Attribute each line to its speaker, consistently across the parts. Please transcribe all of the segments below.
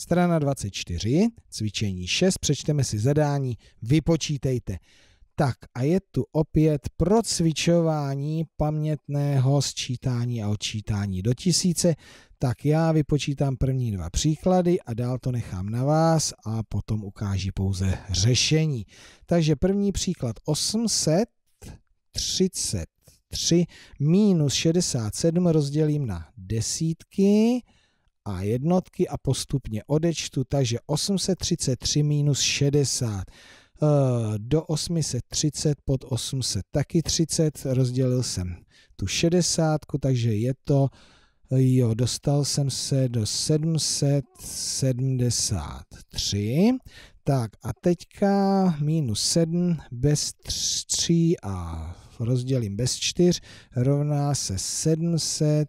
Speaker 1: Strana 24, cvičení 6, přečteme si zadání, vypočítejte. Tak a je tu opět pro cvičování pamětného sčítání a odčítání do tisíce. Tak já vypočítám první dva příklady a dál to nechám na vás a potom ukáží pouze řešení. Takže první příklad 833 minus 67 rozdělím na desítky a jednotky a postupně odečtu, takže 833 minus 60 eh, do 830 pod 800 taky 30, rozdělil jsem tu 60, takže je to, jo, dostal jsem se do 773, tak a teďka minus 7 bez 3 a rozdělím bez 4 rovná se 700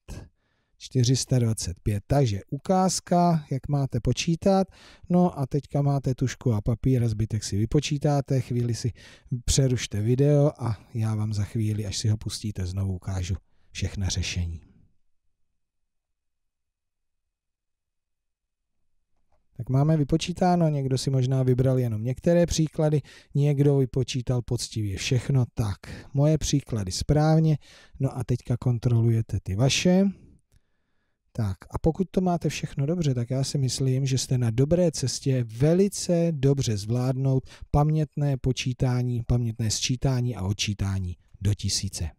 Speaker 1: 425. Takže ukázka, jak máte počítat. No a teďka máte tušku a papír, zbytek si vypočítáte, chvíli si přerušte video a já vám za chvíli, až si ho pustíte znovu, ukážu všechna řešení. Tak máme vypočítáno, někdo si možná vybral jenom některé příklady, někdo vypočítal poctivě všechno, tak moje příklady správně, no a teďka kontrolujete ty vaše. Tak a pokud to máte všechno dobře, tak já si myslím, že jste na dobré cestě velice dobře zvládnout pamětné počítání, pamětné sčítání a odčítání do tisíce.